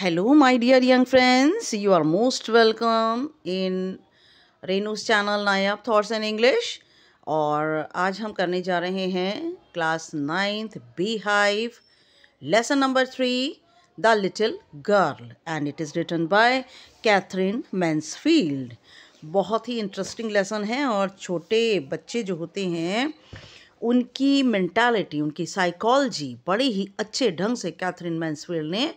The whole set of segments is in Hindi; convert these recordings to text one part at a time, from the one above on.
Hello my dear young friends you are most welcome in Renu's channel of thoughts in English और आज हम करने जा रहे हैं class ninth Beehive lesson number three the little girl and it is written by Katherine Mansfield बहुत ही इंटरेस्टिंग लेसन है और छोटे बच्चे जो होते हैं उनकी मैंटालिटी उनकी साइकोलॉजी बड़े ही अच्छे ढंग से कैथरीन मैंसफील्ड ने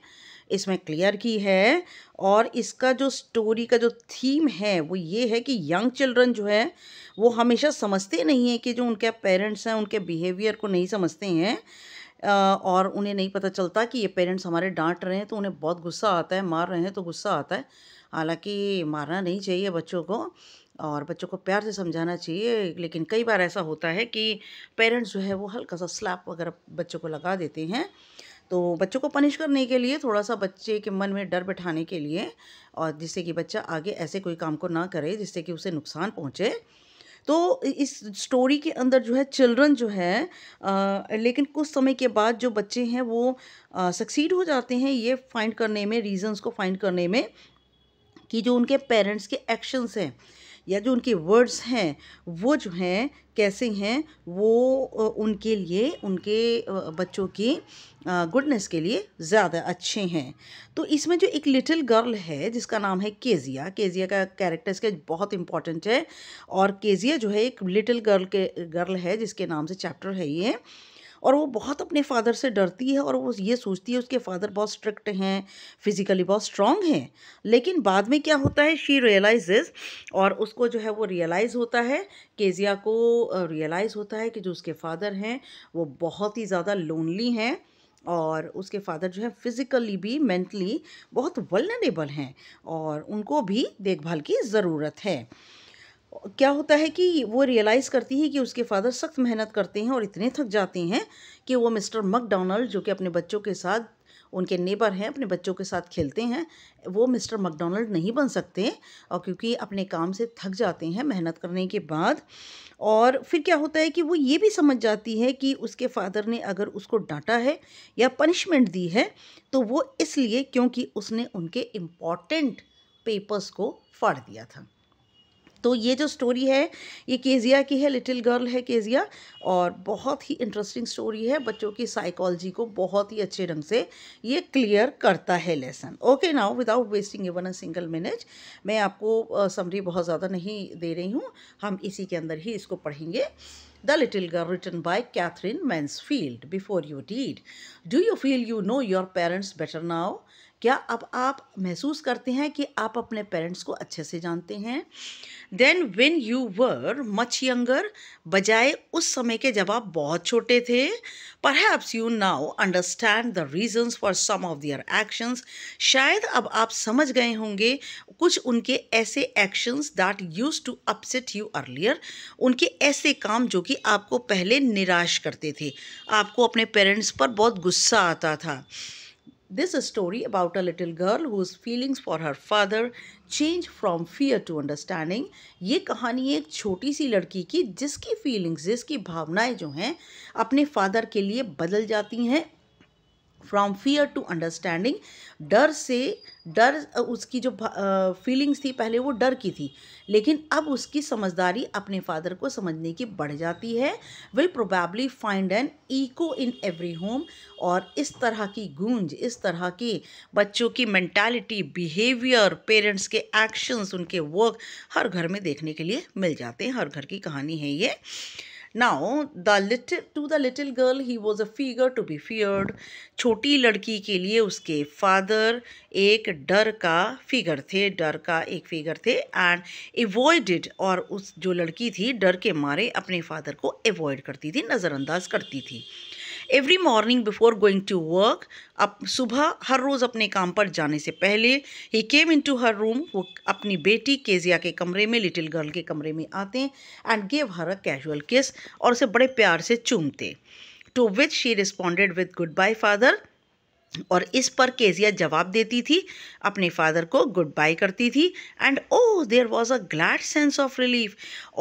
इसमें क्लियर की है और इसका जो स्टोरी का जो थीम है वो ये है कि यंग चिल्ड्रन जो है वो हमेशा समझते नहीं है कि जो उनके पेरेंट्स हैं उनके बिहेवियर को नहीं समझते हैं और उन्हें नहीं पता चलता कि ये पेरेंट्स हमारे डांट रहे हैं तो उन्हें बहुत गुस्सा आता है मार रहे हैं तो गुस्सा आता है हालांकि मारना नहीं चाहिए बच्चों को और बच्चों को प्यार से समझाना चाहिए लेकिन कई बार ऐसा होता है कि पेरेंट्स जो है वो हल्का सा स्लैप वगैरह बच्चों को लगा देते हैं तो बच्चों को पनिश करने के लिए थोड़ा सा बच्चे के मन में डर बैठाने के लिए और जिससे कि बच्चा आगे ऐसे कोई काम को ना करे जिससे कि उसे नुकसान पहुँचे तो इस स्टोरी के अंदर जो है चिल्ड्रन जो है आ, लेकिन कुछ समय के बाद जो बच्चे हैं वो सक्सीड हो जाते हैं ये फाइंड करने में रीजंस को फाइंड करने में कि जो उनके पेरेंट्स के एक्शंस हैं या जो उनके वर्ड्स हैं वो जो हैं कैसे हैं वो उनके लिए उनके बच्चों की गुडनेस के लिए ज़्यादा अच्छे हैं तो इसमें जो एक लिटिल गर्ल है जिसका नाम है केजिया केजिया का कैरेक्टर इसका बहुत इंपॉर्टेंट है और केजिया जो है एक लिटिल गर्ल के गर्ल है जिसके नाम से चैप्टर है ये और वो बहुत अपने फादर से डरती है और वो ये सोचती है उसके फादर बहुत स्ट्रिक्ट हैं फिजिकली बहुत स्ट्रांग हैं लेकिन बाद में क्या होता है शी रियलाइजेज और उसको जो है वो रियलाइज़ होता है केजिया को रियलाइज़ होता है कि जो उसके फादर हैं वो बहुत ही ज़्यादा लोनली हैं और उसके फादर जो है फिज़िकली भी मेंटली बहुत वलनरेबल हैं और उनको भी देखभाल की ज़रूरत है क्या होता है कि वो रियलाइज़ करती है कि उसके फादर सख्त मेहनत करते हैं और इतने थक जाते हैं कि वो मिस्टर मकडोनल्ड जो कि अपने बच्चों के साथ उनके नेबर हैं अपने बच्चों के साथ खेलते हैं वो मिस्टर मकडोनल्ड नहीं बन सकते और क्योंकि अपने काम से थक जाते हैं मेहनत करने के बाद और फिर क्या होता है कि वो ये भी समझ जाती है कि उसके फादर ने अगर उसको डांटा है या पनिशमेंट दी है तो वो इसलिए क्योंकि उसने उनके इम्पॉर्टेंट पेपर्स को फाड़ दिया था तो ये जो स्टोरी है ये केजिया की है लिटिल गर्ल है केजिया और बहुत ही इंटरेस्टिंग स्टोरी है बच्चों की साइकोलॉजी को बहुत ही अच्छे ढंग से ये क्लियर करता है lesson okay now without wasting even a single minute मैं आपको समरी बहुत ज़्यादा नहीं दे रही हूँ हम इसी के अंदर ही इसको पढ़ेंगे little girl Girl by by Mansfield before you read do you feel you know your parents better now क्या अब आप महसूस करते हैं कि आप अपने पेरेंट्स को अच्छे से जानते हैं then when you were much younger बजाय उस समय के जब आप बहुत छोटे थे पर perhaps you now understand the reasons for some of their actions शायद अब आप समझ गए होंगे कुछ उनके ऐसे actions that used to upset you earlier उनके ऐसे काम जो कि आपको पहले निराश करते थे आपको अपने पेरेंट्स पर बहुत गुस्सा आता था This is a story about a little girl whose feelings for her father change from fear to understanding. ये कहानी एक छोटी सी लड़की की जिसकी feelings, जिसकी भावनाएं जो हैं अपने father के लिए बदल जाती हैं फ्रॉम फियर टू अंडरस्टैंडिंग डर से डर उसकी जो फीलिंग्स थी पहले वो डर की थी लेकिन अब उसकी समझदारी अपने फादर को समझने की बढ़ जाती है will probably find an echo in every home और इस तरह की गूंज इस तरह की बच्चों की मैंटालिटी बिहेवियर पेरेंट्स के एक्शंस उनके वर्क हर घर में देखने के लिए मिल जाते हैं हर घर की कहानी है ये now the little to the little girl he was a figure to be feared छोटी लड़की के लिए उसके फादर एक डर का फिगर थे डर का एक फिगर थे एंड एवॉयडिड और उस जो लड़की थी डर के मारे अपने फादर को एवॉयड करती थी नज़रअंदाज करती थी every morning before going to work अब सुबह हर रोज़ अपने काम पर जाने से पहले ही केम इन टू हर रूम वो अपनी बेटी केजिया के कमरे में लिटिल गर्ल के कमरे में आते and give her a casual kiss और उसे बड़े प्यार से चूमते to which she responded with good bye father और इस पर केजिया जवाब देती थी अपने फादर को गुड बाय करती थी and oh there was a glad sense of relief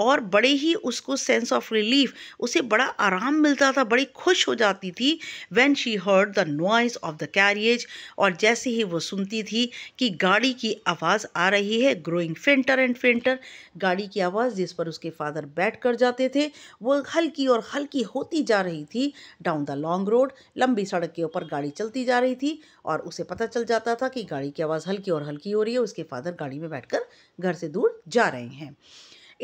और बड़े ही उसको सेंस ऑफ रिलीफ उसे बड़ा आराम मिलता था बड़ी खुश हो जाती थी when she heard the noise of the carriage और जैसे ही वो सुनती थी कि गाड़ी की आवाज़ आ रही है ग्रोइंग फेंटर एंड फेंटर गाड़ी की आवाज़ जिस पर उसके फादर बैठ कर जाते थे वो हल्की और हल्की होती जा रही थी डाउन द लॉन्ग रोड लंबी सड़क के ऊपर गाड़ी चलती जा जा रही थी और उसे पता चल जाता था कि गाड़ी की आवाज़ हल्की और हल्की हो रही है उसके फादर गाड़ी में बैठकर घर से दूर जा रहे हैं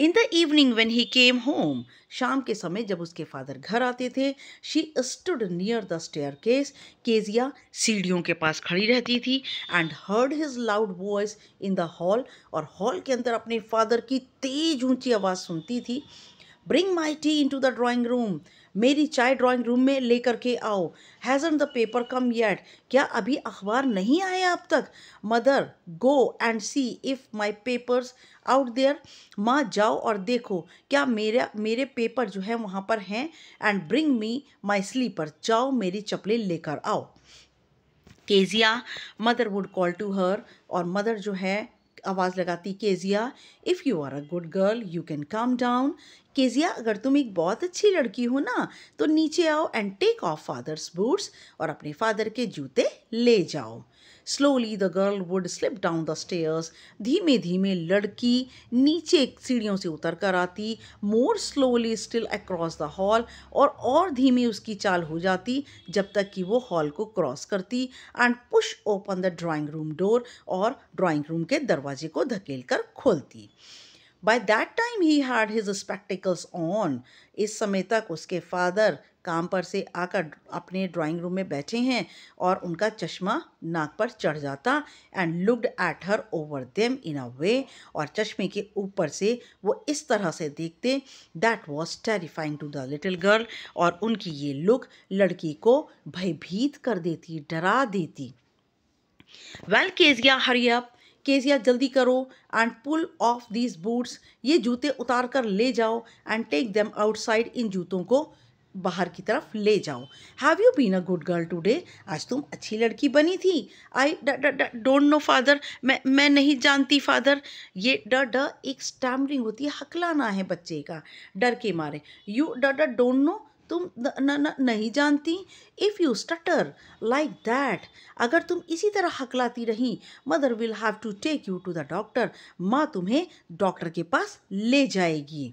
in the evening when he came home शाम के समय जब उसके फादर घर आते थे she stood near the staircase Kezia सीढ़ियों के पास खड़ी रहती थी and heard his loud voice in the hall और हॉल के अंदर अपने फादर की तेज ऊंची आवाज़ सुनती थी bring my tea into the drawing room मेरी चाय ड्राॅइंग रूम में लेकर के आओ hasn't the paper come yet क्या अभी अखबार नहीं आया अब तक mother go and see if my paper's out there माँ जाओ और देखो क्या मेरा मेरे पेपर जो है वहाँ पर हैं and bring me my slipper जाओ मेरी चपलें लेकर आओ Kezia mother would call to her और मदर जो है आवाज़ लगाती Kezia if you are a good girl you can come down Kezia अगर तुम एक बहुत अच्छी लड़की हो ना तो नीचे आओ and take off father's boots और अपने फादर के जूते ले जाओ slowly the girl would slip down the stairs धीमे धीमे लड़की नीचे सीढ़ियों से उतर कर आती more slowly still across the hall और और धीमे उसकी चाल हो जाती जब तक कि वो हॉल को क्रॉस करती and push open the drawing room door और ड्राइंग रूम के दरवाजे को धकेल कर खोलती by that time he had his spectacles on इस समय तक उसके फादर काम पर से आकर अपने ड्राइंग रूम में बैठे हैं और उनका चश्मा नाक पर चढ़ जाता and looked at her over them in a way और चश्मे के ऊपर से वो इस तरह से देखते that was terrifying to the little girl और उनकी ये लुक लड़की को भयभीत कर देती डरा देती वेल केजिया हरियप केजिया जल्दी करो and pull off these boots ये जूते उतार कर ले जाओ एंड टेक देम आउटसाइड इन जूतों को बाहर की तरफ ले जाओ have you been a good girl today आज तुम अच्छी लड़की बनी थी आई डोंट नो फादर मैं मैं नहीं जानती फादर ये ड ड एक स्टैमरिंग होती है हकलाना है बच्चे का डर के मारे यू ड डोंट नो तुम न, न, न, नहीं जानती if you stutter like that अगर तुम इसी तरह हकलाती रही mother will have to take you to the doctor माँ तुम्हें डॉक्टर के पास ले जाएगी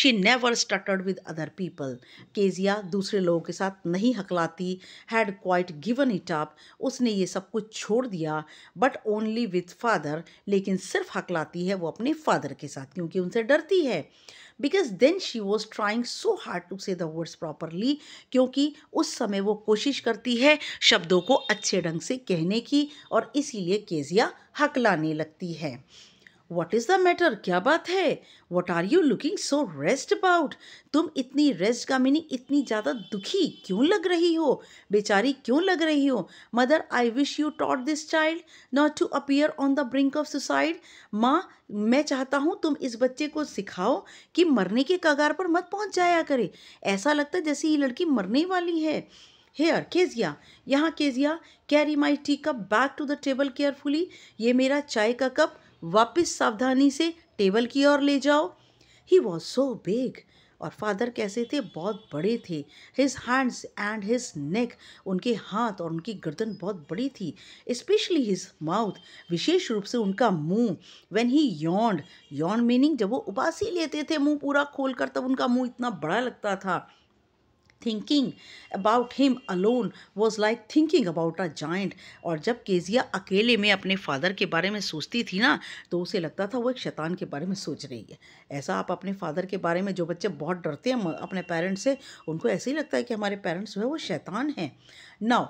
she never stuttered with other people Kezia दूसरे लोगों के साथ नहीं हकलाती had quite given it up उसने ये सब कुछ छोड़ दिया बट ओनली विद फादर लेकिन सिर्फ हकलाती है वो अपने फादर के साथ क्योंकि उनसे डरती है because then she was trying so hard to say the words properly क्योंकि उस समय वो कोशिश करती है शब्दों को अच्छे ढंग से कहने की और इसीलिए केजिया हकलाने लगती है वॉट इज़ द मैटर क्या बात है what are you looking so rest about तुम इतनी रेस्ट का मीनिंग इतनी ज़्यादा दुखी क्यों लग रही हो बेचारी क्यों लग रही हो mother I wish you taught this child not to appear on the brink of suicide माँ मैं चाहता हूँ तुम इस बच्चे को सिखाओ कि मरने के कगार पर मत पहुँच जाया करे ऐसा लगता है जैसे ये लड़की मरने वाली है हेयर केजिया यहाँ Kezia carry my tea cup back to the table carefully ये मेरा चाय का कप वापस सावधानी से टेबल की ओर ले जाओ ही वॉज सो बिग और फादर कैसे थे बहुत बड़े थे his hands and his neck उनके हाथ और उनकी गर्दन बहुत बड़ी थी स्पेशली हिज माउथ विशेष रूप से उनका मुंह व्हेन ही यौंड यौन मीनिंग जब वो उबासी लेते थे मुंह पूरा खोलकर तब उनका मुंह इतना बड़ा लगता था thinking about him alone was like thinking about a joint और जब केजिया अकेले में अपने फादर के बारे में सोचती थी ना तो उसे लगता था वो एक शैतान के बारे में सोच रही है ऐसा आप अपने फादर के बारे में जो बच्चे बहुत डरते हैं अपने पेरेंट्स से उनको ऐसे ही लगता है कि हमारे पेरेंट्स जो है वो शैतान हैं नाउ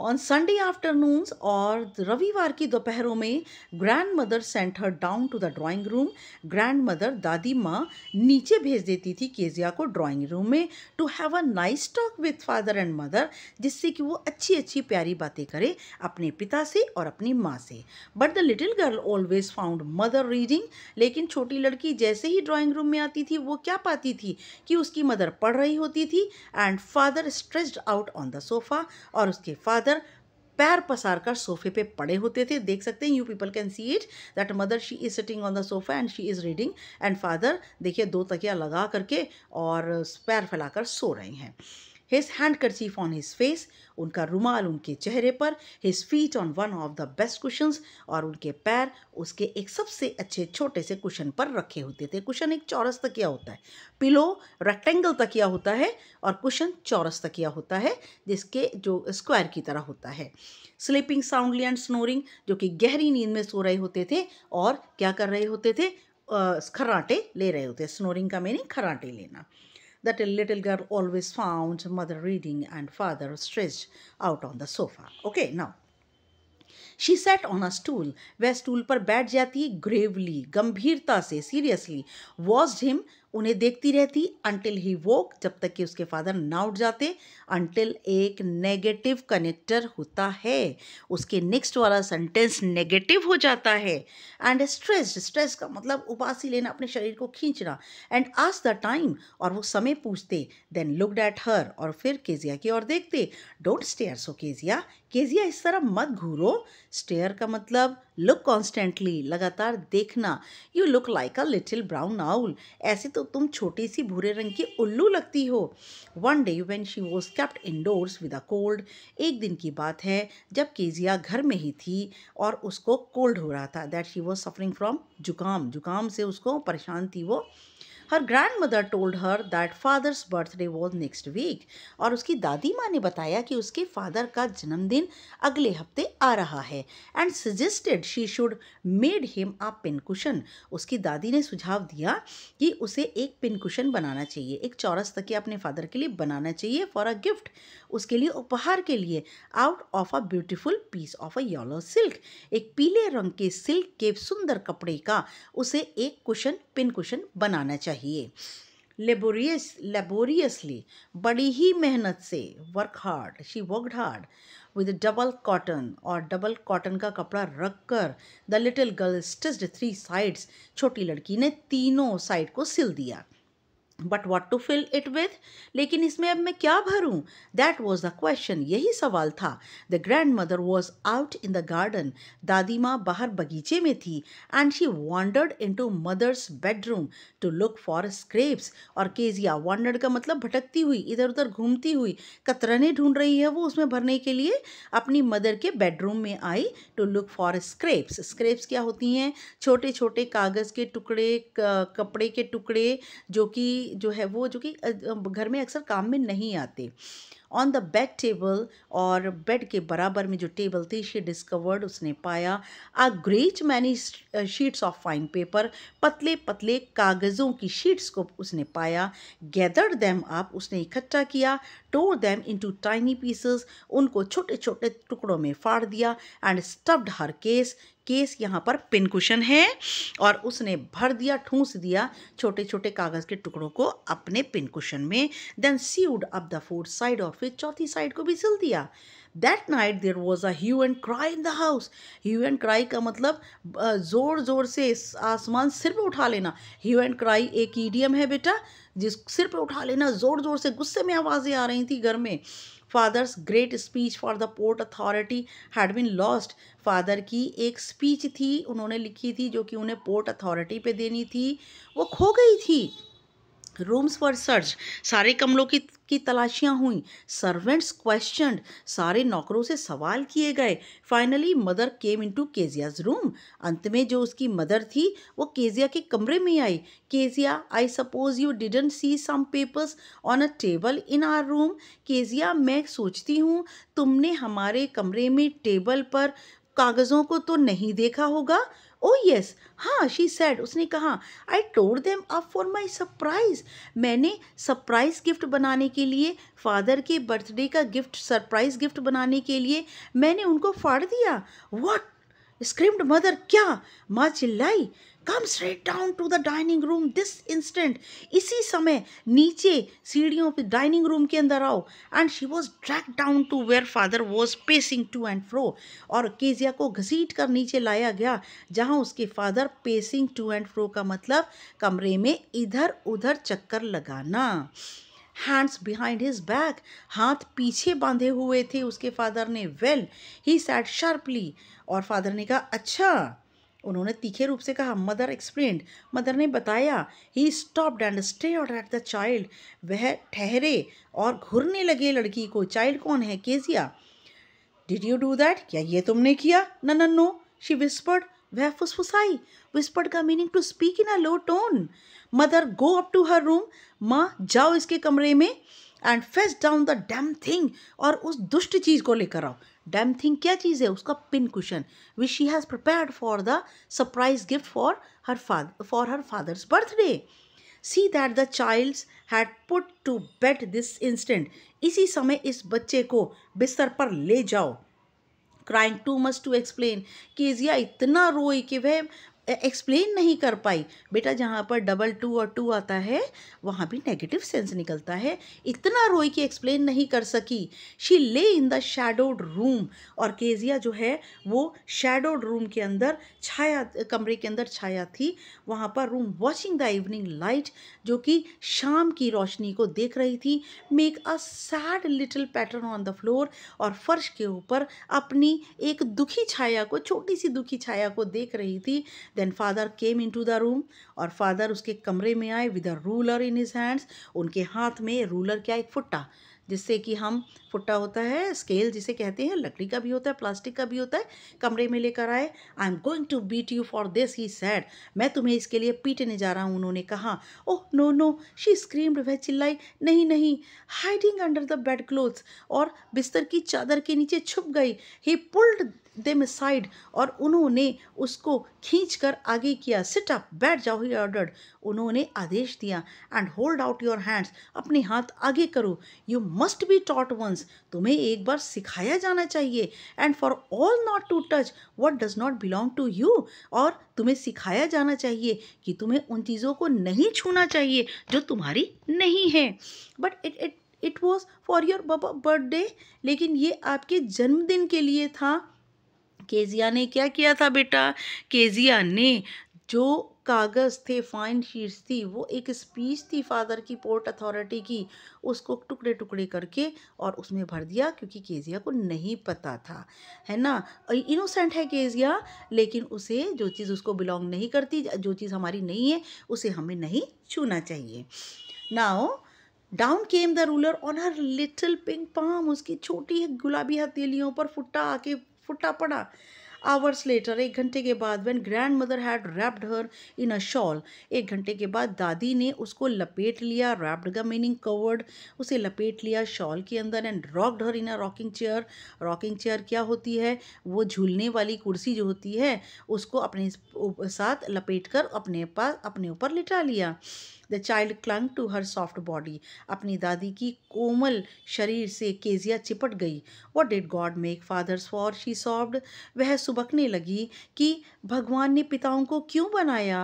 ऑन संडे आफ्टरनून्स और रविवार की दोपहरों में grandmother sent her down to the drawing room grandmother दादी माँ नीचे भेज देती थी केजिया को ड्राइंग रूम में to have a nice talk with father and mother जिससे कि वो अच्छी अच्छी प्यारी बातें करे अपने पिता से और अपनी माँ से but the little girl always found mother reading लेकिन छोटी लड़की जैसे ही ड्राॅइंग रूम में आती थी वो क्या पाती थी कि उसकी मदर पढ़ रही होती थी and father stretched out on the sofa और उसके फादर फादर पैर पसार कर सोफे पे पड़े होते थे देख सकते हैं you people can see it that mother she is sitting on the sofa and she is reading and father देखिए दो तकिया लगा करके और पैर फैलाकर सो रहे हैं his handkerchief on his face उनका रुमाल उनके चेहरे पर his feet on one of the best question और उनके पैर उसके एक सबसे अच्छे छोटे से कुशन पर रखे होते थे कुशन एक चौरस तकिया होता है पिलो रेक्टेंगल तकिया होता है और कुशन चौरस तकिया होता है जिसके जो स्क्वायर की तरह होता है स्लीपिंग साउंडली एंड स्नोरिंग जो कि गहरी नींद में सो रहे होते थे और क्या कर रहे होते थे खर्राटे ले रहे होते स्नोरिंग का मीनिंग खर्राटे लेना that a little girl always found mother reading and father stretched out on the sofa. Okay, now she sat on a stool. वह स्टूल पर बैठ जाती gravely, गंभीरता से seriously, watched him. उन्हें देखती रहती अनटिल ही वोक जब तक कि उसके फादर ना उठ जाते अनटिल एक नेगेटिव कनेक्टर होता है उसके नेक्स्ट वाला सेंटेंस नेगेटिव हो जाता है एंड स्ट्रेस स्ट्रेस का मतलब उपासी लेना अपने शरीर को खींचना एंड आज द टाइम और वो समय पूछते देन लुकड एट हर और फिर केजिया की ओर देखते don't stare so Kezia Kezia इस तरह मत घूरो स्टेयर का मतलब लुक कॉन्स्टेंटली लगातार देखना you look like a little brown owl ऐसे तो तुम छोटी सी भूरे रंग की उल्लू लगती हो one day when she was kept indoors with a cold एक दिन की बात है जब केजिया घर में ही थी और उसको कोल्ड हो रहा था that she was suffering from जुकाम जुकाम से उसको परेशान थी वो her grandmother told her that father's birthday was next week और उसकी दादी माँ ने बताया कि उसके फादर का जन्मदिन अगले हफ्ते आ रहा है and suggested she should made him a pincushion उसकी दादी ने सुझाव दिया कि उसे एक पिनकुशन बनाना चाहिए एक चौरस तक के अपने फादर के लिए बनाना चाहिए फॉर अ गिफ्ट उसके लिए उपहार के लिए out of a beautiful piece of a yellow silk एक पीले रंग के सिल्क के सुंदर कपड़े का उसे एक कुशन पिन कुशन बनाना चाहिए चाहिए लेबोरियस लेबोरियसली बड़ी ही मेहनत से work hard she worked hard with double cotton और डबल कॉटन का कपड़ा रख कर the little girl stitched three sides छोटी लड़की ने तीनों साइड को सिल दिया but what to fill it with लेकिन इसमें अब मैं क्या भरूँ दैट वॉज द क्वेश्चन यही सवाल था the grandmother was out in the garden दादी माँ बाहर बगीचे में थी and she wandered in to mother's bedroom to look for scraps और केजिया वॉन्डर्ड का मतलब भटकती हुई इधर उधर घूमती हुई कतरने ढूंढ रही है वो उसमें भरने के लिए अपनी मदर के बेडरूम में आई to look for scraps scraps क्या होती हैं छोटे छोटे कागज़ के टुकड़े कपड़े के टुकड़े जो कि जो है वो जो कि घर में अक्सर काम में नहीं आते ऑन द बेड टेबल और बेड के बराबर में जो टेबल थी शी डिस्कवर्ड उसने पाया a great many sheets of fine paper पतले पतले कागज़ों की शीट्स को उसने पाया गैदर्ड दैम आप उसने इकट्ठा किया tore them into tiny pieces उनको छोटे छोटे टुकड़ों में फाड़ दिया and stuffed her case case यहाँ पर पिन कुशन है और उसने भर दिया ठूंस दिया छोटे छोटे कागज़ के टुकड़ों को अपने पिन कुशन में then she would up the food side of फिर चौथी साइड को भी सिल दिया that night there was a hue and cry in the house hue and cry का मतलब ज़ोर ज़ोर से आसमान सिर पर उठा लेना ह्यू एंड क्राई एक ईडियम है बेटा जिस सिर पर उठा लेना ज़ोर ज़ोर से गुस्से में आवाज़ें आ रही थी घर में father's great speech for the port authority had been lost father की एक स्पीच थी उन्होंने लिखी थी जो कि उन्हें पोर्ट अथॉरिटी पे देनी थी वो खो गई थी रूम्स फॉर सर्च सारे कमलों की की तलाशियाँ हुई सर्वेंट्स क्वेश्चन सारे नौकरों से सवाल किए गए finally mother came into Kezia's room अंत में जो उसकी मदर थी वो केजिया के कमरे में आई Kezia I suppose you didn't see some papers on a table in our room Kezia मैं सोचती हूँ तुमने हमारे कमरे में टेबल पर कागज़ों को तो नहीं देखा होगा ओ oh, यस हाँ शी सैड उसने कहा I tore them up for my surprise मैंने सरप्राइज़ गिफ्ट बनाने के लिए फादर के बर्थडे का गिफ्ट सरप्राइज़ गिफ्ट बनाने के लिए मैंने उनको फाड़ दिया व्हाट स्क्रिप्ट मदर क्या माँ चिल्लाई come straight down to the dining room this instant इसी समय नीचे सीढ़ियों पे डाइनिंग रूम के अंदर आओ and she was dragged down to where father was pacing to and fro और केजिया को घसीट कर नीचे लाया गया जहाँ उसके father pacing to and fro का मतलब कमरे में इधर उधर चक्कर लगाना हैंड्स बिहाइंड हिज बैक हाथ पीछे बांधे हुए थे उसके फादर ने वेल ही सैड शार्पली और फादर ने कहा अच्छा उन्होंने तीखे रूप से कहा मदर एक्सप्लेन मदर ने बताया ही स्टॉप्ड एंड और एट द चाइल्ड वह ठहरे और घुरने लगे लड़की को चाइल्ड कौन है Kezia did you do that क्या ये तुमने किया नो शी विस्पर्ड वह फुसफुसाई विस्पर्ड का meaning to speak in a low tone mother go up to her room माँ जाओ इसके कमरे में and face down the damn thing और उस दुष्ट चीज़ को लेकर आओ डैम थिंग क्या चीज़ है उसका pin cushion which she has prepare for the surprise gift for her father for her father's birthday see that the child had put to bed this instant इसी समय इस बच्चे को बिस्तर पर ले जाओ crying too much to explain Kezia इतना रोई कि वह एक्सप्लेन नहीं कर पाई बेटा जहाँ पर डबल टू और टू आता है वहाँ भी नेगेटिव सेंस निकलता है इतना रोई कि एक्सप्लेन नहीं कर सकी she lay in the shadowed room और केजिया जो है वो शेडोड रूम के अंदर छाया कमरे के अंदर छाया थी वहाँ पर room watching the evening light जो कि शाम की रोशनी को देख रही थी make a sad little pattern on the floor और फर्श के ऊपर अपनी एक दुखी छाया को छोटी सी दुखी छाया को देख रही थी the then father came into the room और फादर उसके कमरे में आए with a ruler in his hands उनके हाथ में रूलर क्या एक फुट्टा जिससे कि हम फुट्टा होता है स्केल जिसे कहते हैं लकड़ी का भी होता है प्लास्टिक का भी होता है कमरे में लेकर आए I am going to beat you for this he said मैं तुम्हें इसके लिए पीटने जा रहा हूँ उन्होंने कहा oh no no she screamed वह चिल्लाई नहीं नहीं hiding under the bed clothes और बिस्तर की चादर के नीचे छुप गई ही पुल्ड देम साइड और उन्होंने उसको खींच कर आगे किया सिट अप बैठ जाओ ही ऑर्डर्ड उन्होंने आदेश दिया and hold out your hands अपने हाथ आगे करो you must be taught once तुम्हें एक बार सिखाया जाना चाहिए and for all not to touch what does not belong to you और तुम्हें सिखाया जाना चाहिए कि तुम्हें उन चीज़ों को नहीं छूना चाहिए जो तुम्हारी नहीं है but it it it was for your birthday लेकिन ये आपके जन्मदिन के लिए था केजिया ने क्या किया था बेटा केजिया ने जो कागज़ थे फाइन शीट्स थी वो एक स्पीच थी फादर की पोर्ट अथॉरिटी की उसको टुकड़े टुकड़े करके और उसमें भर दिया क्योंकि केजिया को नहीं पता था है ना इनोसेंट है केजिया लेकिन उसे जो चीज़ उसको बिलोंग नहीं करती जो चीज़ हमारी नहीं है उसे हमें नहीं छूना चाहिए now down came the ruler on her little pink palm उसकी छोटी गुलाबी हथेलियों पर फुट्टा आके फुटा पड़ा आवर्स लेटर एक घंटे के बाद when grandmother had wrapped her in a shawl एक घंटे के बाद दादी ने उसको लपेट लिया रैप्ड का मीनिंग कवर्ड उसे लपेट लिया शॉल के अंदर and rocked her in a rocking chair rocking chair क्या होती है वो झूलने वाली कुर्सी जो होती है उसको अपने साथ लपेट कर अपने पास अपने ऊपर लिटा लिया the child clung to her soft body अपनी दादी की कोमल शरीर से केजिया चिपट गई what did God make fathers for she sobbed वह सुबकने लगी कि भगवान ने पिताओं को क्यों बनाया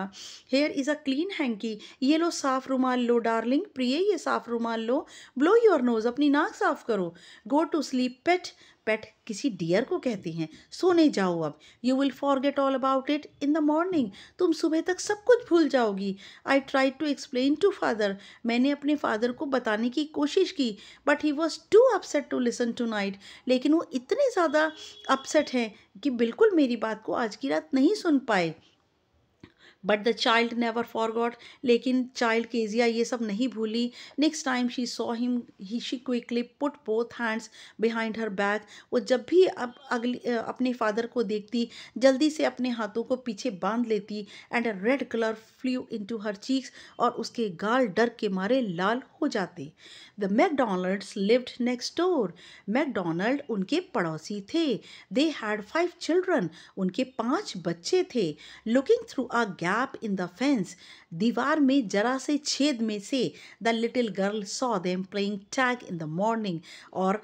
here is a clean hanky ये लो साफ रुमाल लो डार्लिंग प्रिय ये साफ रुमाल लो ब्लो योर नोज़ अपनी नाक साफ करो गो टू स्लीप पेट पेट किसी डियर को कहती हैं सोने जाओ अब you will forget all about it in the morning तुम सुबह तक सब कुछ भूल जाओगी I try to explain to father मैंने अपने फादर को बताने की कोशिश की but he was too upset to listen tonight लेकिन वो इतने ज़्यादा अपसेट हैं कि बिल्कुल मेरी बात को आज की रात नहीं सुन पाए but the child never got लेकिन चाइल्ड केजिया ये सब नहीं भूली next time she saw him he she quickly put both hands behind her back वो जब भी अब अगली अपने फादर को देखती जल्दी से अपने हाथों को पीछे बांध लेती and a red colour flew into her cheeks और उसके गाल डर के मारे लाल हो जाते the McDonalds lived next door McDonald उनके पड़ोसी थे दे हैड फाइव चिल्ड्रन उनके पाँच बच्चे थे looking through a gap gap in the fence दीवार में जरा से छेद में से the little girl saw them playing tag in the morning और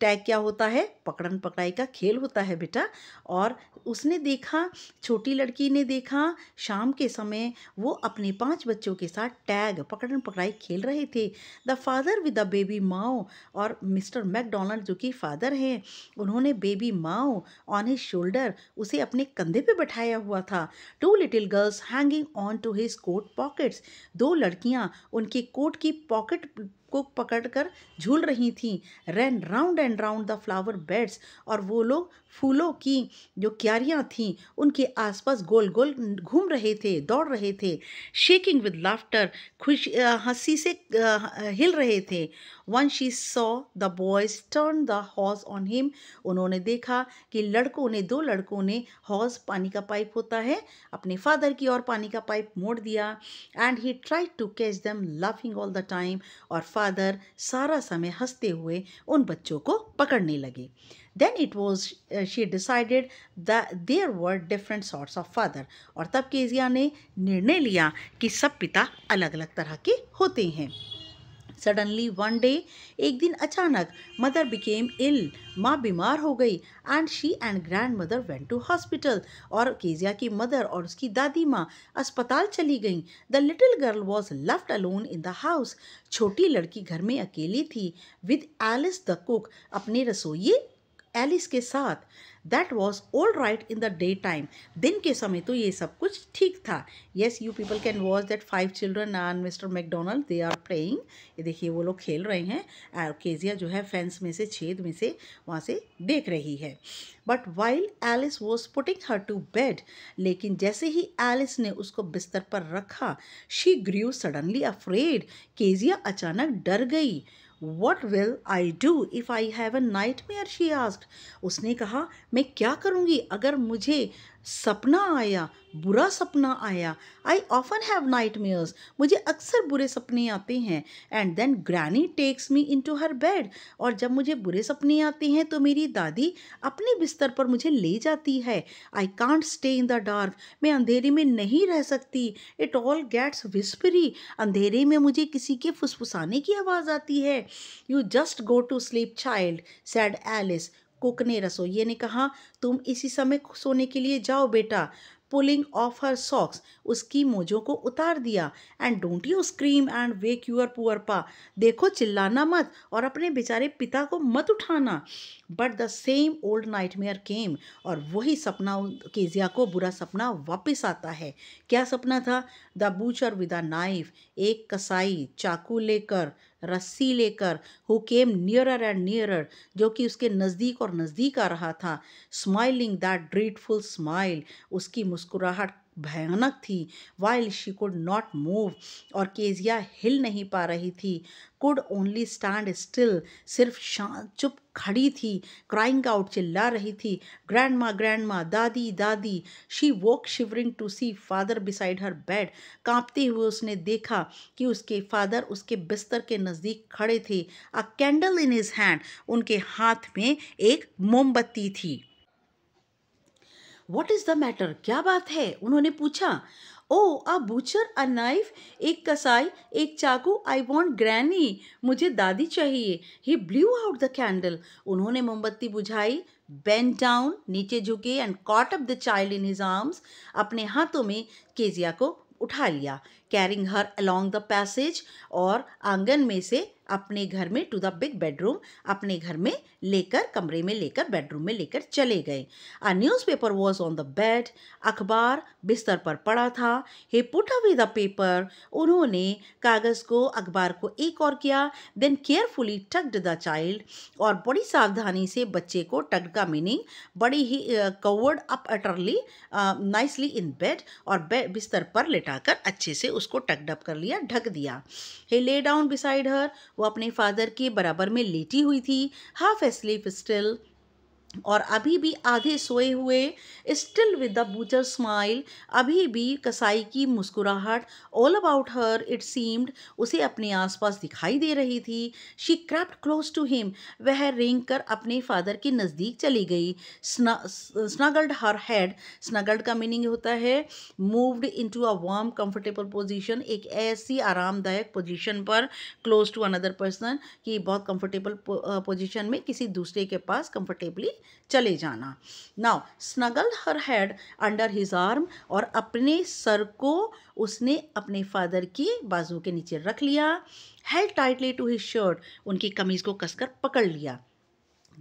टैग क्या होता है पकड़न पकड़ाई का खेल होता है बेटा और उसने देखा छोटी लड़की ने देखा शाम के समय वो अपने पांच बच्चों के साथ टैग पकड़न पकड़ाई खेल रहे थे the father with the baby Mao और मिस्टर मैकडोनल्ड जो कि फादर हैं उन्होंने baby Mao on his shoulder उसे अपने कंधे पे बैठाया हुआ था two little girls hanging on to his coat coat pockets दो लड़कियां उनके कोट की पॉकेट को पकड़कर झूल रही थीं ran round and round the flower beds और वो लोग फूलों की जो क्यारियाँ थीं उनके आसपास गोल गोल घूम रहे थे दौड़ रहे थे शेकिंग विद लाफ्टर खुश हंसी से हिल रहे थे once she saw the boys turn the hose on him उन्होंने देखा कि लड़कों ने दो लड़कों ने हॉज पानी का पाइप होता है अपने फादर की ओर पानी का पाइप मोड़ दिया and he try to catch them laughing all the time और फादर सारा समय हंसते हुए उन बच्चों को पकड़ने लगे then it was she decided the there were different sorts of father और तब केजिया ने निर्णय लिया कि सब पिता अलग अलग तरह के होते हैं सडनली वन डे एक दिन अचानक मदर बिकेम इल माँ बीमार हो गई and she and grandmother went to hospital और केजिया की मदर और उसकी दादी माँ अस्पताल चली गईं the little girl was left alone in the house छोटी लड़की घर में अकेली थी विद एलिस द कुक अपने रसोई एलिस के साथ that was all right in the daytime दिन के समय तो ये सब कुछ ठीक था yes you people can watch that five children and Mr Macdonald they are playing ये देखिए वो लोग खेल रहे हैं और केजिया जो है फेंस में से छेद में से वहाँ से देख रही है but while Alice was putting her to bed लेकिन जैसे ही एलिस ने उसको बिस्तर पर रखा she grew suddenly afraid Kezia अचानक डर गई what will I do if I have a nightmare she ask उसने कहा मैं क्या करूँगी अगर मुझे सपना आया बुरा सपना आया I often have nightmare मुझे अक्सर बुरे सपने आते हैं and then granny takes me into her bed और जब मुझे बुरे सपने आते हैं तो मेरी दादी अपने बिस्तर पर मुझे ले जाती है I can't stay in the dark मैं अंधेरे में नहीं रह सकती इट ऑल गेट्स विस्परी अंधेरे में मुझे किसी के फुसफुसाने की आवाज़ आती है you just go to sleep child said Alice cook ने रसोइये ने कहा तुम इसी समय सोने के लिए जाओ बेटा पुलिंग ऑफ हर सॉक्स उसकी मोजों को उतार दिया and don't you scream and wake cure poor pa देखो चिल्लाना मत और अपने बेचारे पिता को मत उठाना but the same old nightmare मेयर केम और वही सपना केजिया को बुरा सपना वापस आता है क्या सपना था the butcher with a knife एक कसाई चाकू लेकर रस्सी लेकर who came nearer and nearer जो कि उसके नज़दीक और नज़दीक आ रहा था स्माइलिंग दैट ड्रीटफुल स्माइल उसकी मुस्कुराहट भयानक थी while she could not move और केजिया हिल नहीं पा रही थी कुड ओनली स्टैंड स्टिल सिर्फ शांत चुप खड़ी थी क्राइंग आउट चिल्ला रही थी ग्रैंड माँ ग्रैंड माँ दादी दादी she woke shivering to see father beside her bed कांपते हुए उसने देखा कि उसके फादर उसके बिस्तर के नज़दीक खड़े थे a candle in his hand उनके हाथ में एक मोमबत्ती थी वॉट इज़ द मैटर क्या बात है उन्होंने पूछा ओ आ बूचर अ नाइफ एक कसाई एक चाकू आई वॉन्ट ग्रैनी मुझे दादी चाहिए he blew out the candle उन्होंने मोमबत्ती बुझाई बेंड डाउन नीचे झुके and caught up the child in his arms अपने हाथों में केजिया को उठा लिया carrying her along the passage और आंगन में से अपने घर में टू द बिग बेडरूम अपने घर में लेकर कमरे में लेकर बेडरूम में लेकर चले गए a newspaper was on the bed अखबार बिस्तर पर पड़ा था he put away the paper उन्होंने कागज़ को अखबार को एक और किया then carefully tucked the child और बड़ी सावधानी से बच्चे को टक्ड का मीनिंग बड़ी ही covered up utterly nicely in bed और बिस्तर पर लिटाकर अच्छे से उसको टकडप कर लिया ढक दिया हे ले डाउन बिसाइड हर वो अपने फादर के बराबर में लेटी हुई थी हाफ ए स्लीप स्टिल और अभी भी आधे सोए हुए still with the butcher smile अभी भी कसाई की मुस्कुराहट all about her it seemed उसे अपने आसपास दिखाई दे रही थी she crept close to him वह रेंग कर अपने फादर के नज़दीक चली गई स्नगल्ड हर हेड स्नगल्ड का मीनिंग होता है moved into a warm comfortable position एक ऐसी आरामदायक पोजिशन पर क्लोज टू अनदर पर्सन कि बहुत कम्फर्टेबल पोजिशन में किसी दूसरे के पास कम्फर्टेबली चले जाना now snuggle her head under his arm और अपने सर को उसने अपने फादर की बाजू के नीचे रख लिया held tightly to his shirt उनकी कमीज को कसकर पकड़ लिया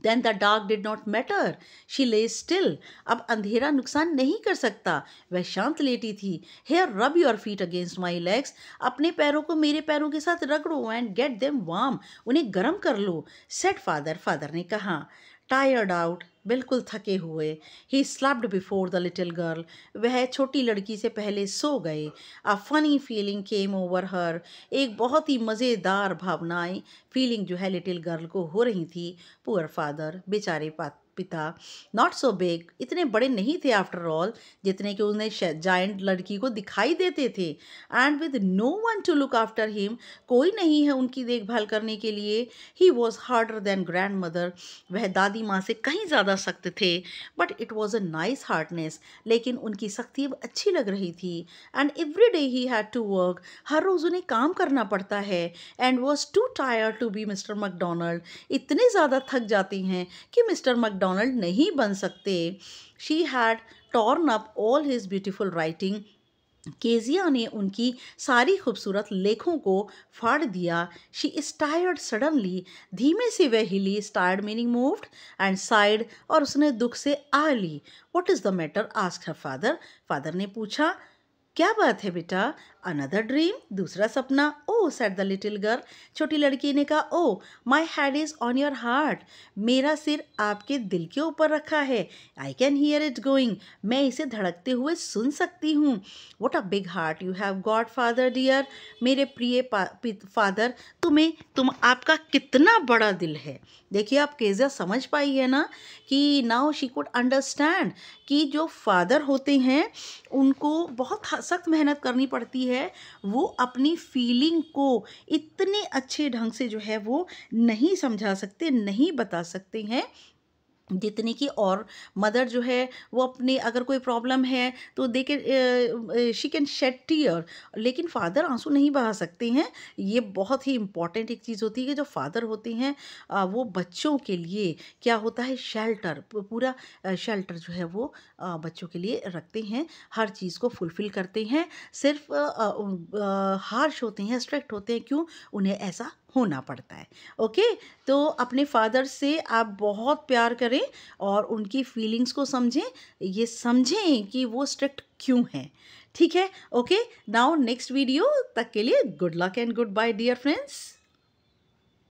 then the dark did not matter she lay still अब अंधेरा नुकसान नहीं कर सकता वह शांत लेटी थी here rub your feet against my legs अपने पैरों को मेरे पैरों के साथ रगड़ो एंड गेट देम वार्म उन्हें गर्म कर लो सेट फादर फादर ने कहा टायर्ड आउट बिल्कुल थके हुए he slept before the little girl वह छोटी लड़की से पहले सो गए a funny feeling came over her एक बहुत ही मज़ेदार भावनाएं फीलिंग जो है लिटिल गर्ल को हो रही थी पुअर फादर बेचारे पा पिता नॉट सो बेग इतने बड़े नहीं थे आफ्टर ऑल जितने कि उन्हें जाइंट लड़की को दिखाई देते थे and with no one to look after him कोई नहीं है उनकी देखभाल करने के लिए he was harder than grandmother वह दादी माँ से कहीं ज़्यादा सख्त थे but it was a nice hardness लेकिन उनकी सख्ती अब अच्छी लग रही थी and every day he had to work हर रोज़ उन्हें काम करना पड़ता है and was too tired to be Mr मकडोनल्ड इतने ज़्यादा थक जाती हैं कि मिस्टर मकडोनल्ड मैकडोनल्ड नहीं बन सकते she had torn up all his beautiful writing Kezia ने उनकी सारी खूबसूरत लेखों को फाड़ दिया शी इज सडनली धीमे से वह हिली stirred meaning moved and sighed और उसने दुख से आ ली what is the matter ask her father father ने पूछा क्या बात है बेटा अनदर ड्रीम दूसरा सपना oh said the little girl छोटी लड़की ने कहा oh my head is on your heart मेरा सिर आपके दिल के ऊपर रखा है I can hear it going मैं इसे धड़कते हुए सुन सकती हूँ what a big heart you have got father dear मेरे प्रिय फादर तुम्हें तुम आपका कितना बड़ा दिल है देखिए आप केजा समझ पाई है ना कि नाउ शी कुड अंडरस्टैंड कि जो फादर होते हैं उनको बहुत सख्त मेहनत करनी पड़ती है वो अपनी फीलिंग को इतने अच्छे ढंग से जो है वो नहीं समझा सकते नहीं बता सकते हैं जितने की और मदर जो है वो अपनी अगर कोई प्रॉब्लम है तो देखे शी कैन शेड टीयर लेकिन फादर आंसू नहीं बहा सकते हैं ये बहुत ही इम्पॉर्टेंट एक चीज़ होती है जो फादर होते हैं वो बच्चों के लिए क्या होता है शेल्टर पूरा शेल्टर जो है वो बच्चों के लिए रखते हैं हर चीज़ को फुलफ़िल करते हैं सिर्फ हार्श होते हैं स्ट्रिक्ट होते हैं क्यों उन्हें ऐसा होना पड़ता है ओके तो अपने फादर से आप बहुत प्यार करें और उनकी फीलिंग्स को समझें ये समझें कि वो स्ट्रिक्ट क्यों हैं ठीक है ओके नाउ नेक्स्ट वीडियो तक के लिए good luck and goodbye dear friends